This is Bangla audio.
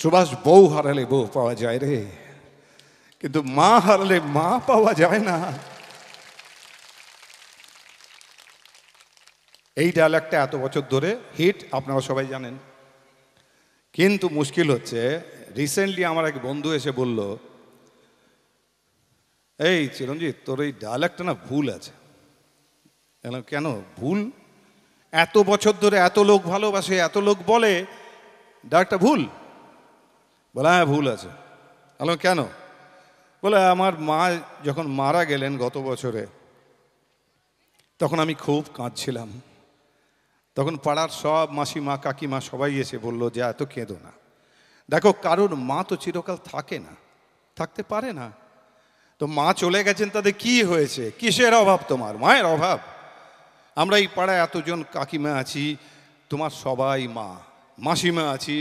সুভাষ বউ হারালে বউ পাওয়া যায় রে কিন্তু মা হারালে মা পাওয়া যায় না এই ডায়লগটা এত বছর ধরে হিট আপনারা সবাই জানেন কিন্তু মুশকিল হচ্ছে রিসেন্টলি আমার এক বন্ধু এসে বলল এই চিরঞ্জিত তোর এই ডায়লগটা না ভুল আছে কেন ভুল এত বছর ধরে এত লোক ভালোবাসে এত লোক বলে ডায়লগটা ভুল বলে হ্যাঁ ভুল আছে হ্যালো কেন বলে আমার মা যখন মারা গেলেন গত বছরে তখন আমি খুব কাঁদছিলাম তখন পাড়ার সব মাসিমা কাকিমা সবাই এসে বলল যে এত কেঁদো না দেখো কারোর মা তো চিরকাল থাকে না থাকতে পারে না তো মা চলে গেছেন তাদের কি হয়েছে কিসের অভাব তোমার মায়ের অভাব আমরা এই পাড়ায় এতজন কাকিমা আছি তোমার সবাই মা মাসিমা আছি